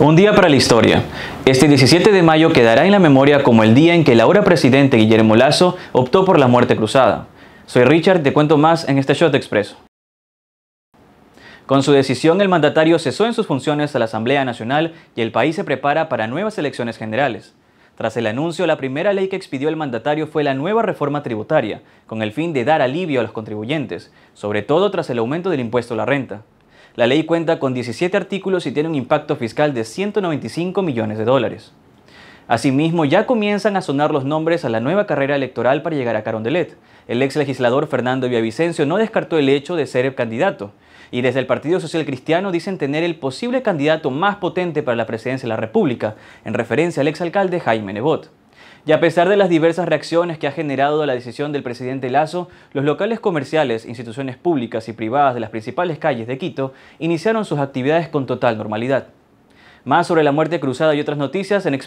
Un día para la historia. Este 17 de mayo quedará en la memoria como el día en que el ahora presidente Guillermo Lazo optó por la muerte cruzada. Soy Richard, te cuento más en este Shot Expreso. Con su decisión, el mandatario cesó en sus funciones a la Asamblea Nacional y el país se prepara para nuevas elecciones generales. Tras el anuncio, la primera ley que expidió el mandatario fue la nueva reforma tributaria, con el fin de dar alivio a los contribuyentes, sobre todo tras el aumento del impuesto a la renta. La ley cuenta con 17 artículos y tiene un impacto fiscal de 195 millones de dólares. Asimismo, ya comienzan a sonar los nombres a la nueva carrera electoral para llegar a Carondelet. El ex legislador Fernando Villavicencio no descartó el hecho de ser el candidato, y desde el Partido Social Cristiano dicen tener el posible candidato más potente para la presidencia de la República, en referencia al exalcalde Jaime Nebot. Y a pesar de las diversas reacciones que ha generado la decisión del presidente Lazo, los locales comerciales, instituciones públicas y privadas de las principales calles de Quito iniciaron sus actividades con total normalidad. Más sobre la muerte cruzada y otras noticias en